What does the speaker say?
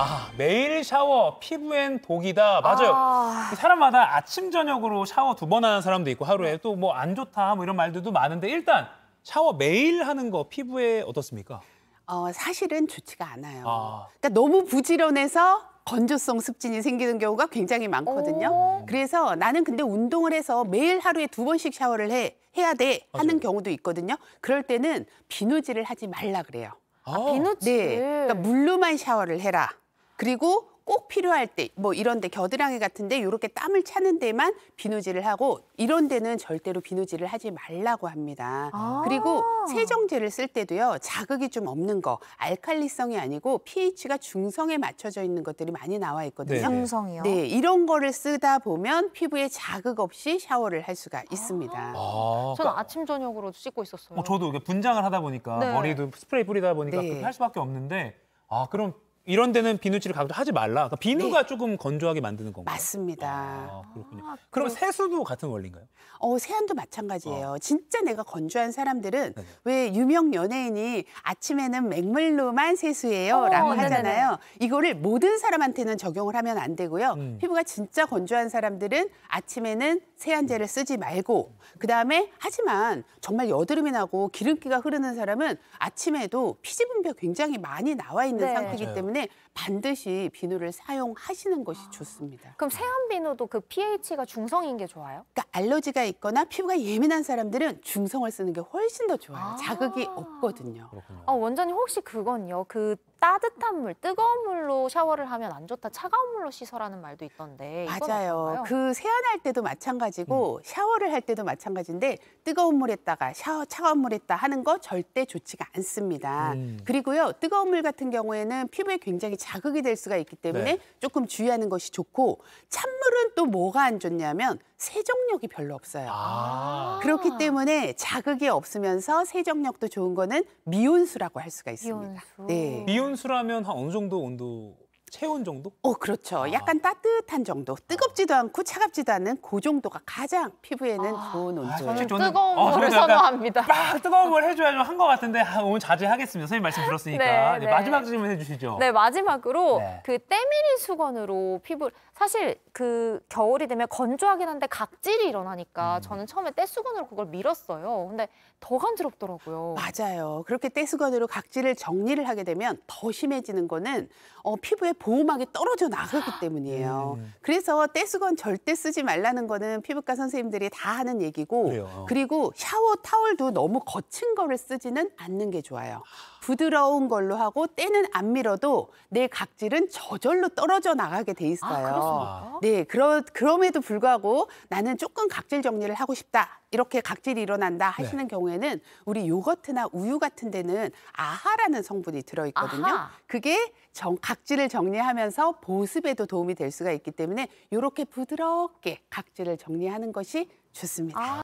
아, 매일 샤워, 피부엔 독이다. 맞아요. 아... 사람마다 아침, 저녁으로 샤워 두 번 하는 사람도 있고 하루에 네. 또뭐 안 좋다 뭐 이런 말들도 많은데 일단 샤워 매일 하는 거 피부에 어떻습니까? 어, 사실은 좋지가 않아요. 아... 그러니까 너무 부지런해서 건조성 습진이 생기는 경우가 굉장히 많거든요. 오... 그래서 나는 근데 운동을 해서 매일 하루에 두 번씩 샤워를 해, 해야 돼 하는 맞아요. 경우도 있거든요. 그럴 때는 비누질을 하지 말라 그래요. 아, 아 비누질? 네. 그러니까 물로만 샤워를 해라. 그리고 꼭 필요할 때 뭐 이런 데 겨드랑이 같은데 이렇게 땀을 차는 데만 비누질을 하고 이런 데는 절대로 비누질을 하지 말라고 합니다. 아 그리고 세정제를 쓸 때도요. 자극이 좀 없는 거 알칼리성이 아니고 pH가 중성에 맞춰져 있는 것들이 많이 나와 있거든요. 중성이요? 네. 이런 거를 쓰다 보면 피부에 자극 없이 샤워를 할 수가 있습니다. 아, 아 저는 그러니까 아침 저녁으로 씻고 있었어요. 어, 저도 분장을 하다 보니까 네. 머리도 스프레이 뿌리다 보니까 네. 그렇게 할 수밖에 없는데 아 그럼 이런 데는 비누칠을 가급적 하지 말라. 그러니까 비누가 네. 조금 건조하게 만드는 건가요? 맞습니다. 아, 그렇군요. 아, 그럼 세수도 같은 원리인가요? 어, 세안도 마찬가지예요. 어. 진짜 내가 건조한 사람들은 네. 네. 왜 유명 연예인이 아침에는 맹물로만 세수해요 오, 어, 라고 네, 네, 하잖아요. 네네. 이거를 모든 사람한테는 적용을 하면 안 되고요. 음. 피부가 진짜 건조한 사람들은 아침에는 세안제를 쓰지 말고 그다음에 하지만 정말 여드름이 나고 기름기가 흐르는 사람은 아침에도 피지 분비가 굉장히 많이 나와 있는 네. 상태이기 때문에 때문에 반드시 비누를 사용하시는 것이 아, 좋습니다. 그럼 세안 비누도 그 pH가 중성인 게 좋아요? 그러니까 알러지가 있거나 피부가 예민한 사람들은 중성을 쓰는 게 훨씬 더 좋아요. 아, 자극이 없거든요. 그렇군요. 아, 원장님 혹시 그건요. 그 따뜻한 물, 뜨거운 물로 샤워를 하면 안 좋다, 차가운 물로 씻어라는 말도 있던데. 맞아요. 그 세안할 때도 마찬가지고 음. 샤워를 할 때도 마찬가지인데 뜨거운 물에다가 샤워 차가운 물에다 하는 거 절대 좋지가 않습니다. 음. 그리고요, 뜨거운 물 같은 경우에는 피부에 굉장히 자극이 될 수가 있기 때문에 네. 조금 주의하는 것이 좋고 찬물은 또 뭐가 안 좋냐면 세정력이 별로 없어요. 아 그렇기 때문에 자극이 없으면서 세정력도 좋은 거는 미온수라고 할 수가 있습니다. 미온수. 네. 미온수라면 한 어느 정도 온도 체온 정도? 어, 그렇죠. 아. 약간 따뜻한 정도. 뜨겁지도 않고 차갑지도 않은 그 정도가 가장 피부에는 아. 좋은 아, 온도. 아, 아, 뜨거운 어, 물을 선호합니다. 막 뜨거운 물 해줘야 좀한것 같은데 아, 오늘 자제하겠습니다. 선생님 말씀 들었으니까. 네, 네. 네, 마지막 질문 해주시죠. 네, 마지막으로 네. 그 때밀이 수건으로 피부 사실 그 겨울이 되면 건조하긴 한데 각질이 일어나니까 음. 저는 처음에 때수건으로 그걸 밀었어요. 근데 더 간지럽더라고요. 맞아요. 그렇게 때수건으로 각질을 정리를 하게 되면 더 심해지는 거는 어, 피부에 보호막이 떨어져 나가기 때문이에요. 음. 그래서 떼수건 절대 쓰지 말라는 거는 피부과 선생님들이 다 하는 얘기고 그래요. 어. 그리고 샤워 타월도 너무 거친 거를 쓰지는 않는 게 좋아요. 부드러운 걸로 하고 때는 안 밀어도 내 각질은 저절로 떨어져 나가게 돼 아, 있어요. 아, 네, 그러, 그럼에도 불구하고 나는 조금 각질 정리를 하고 싶다. 이렇게 각질이 일어난다 네. 하시는 네. 경우에는 우리 요거트나 우유 같은 데는 아하라는 성분이 들어있거든요. 아하. 그게 정, 각질을 정리하면서 보습에도 도움이 될 수가 있기 때문에 이렇게 부드럽게 각질을 정리하는 것이 좋습니다. 아.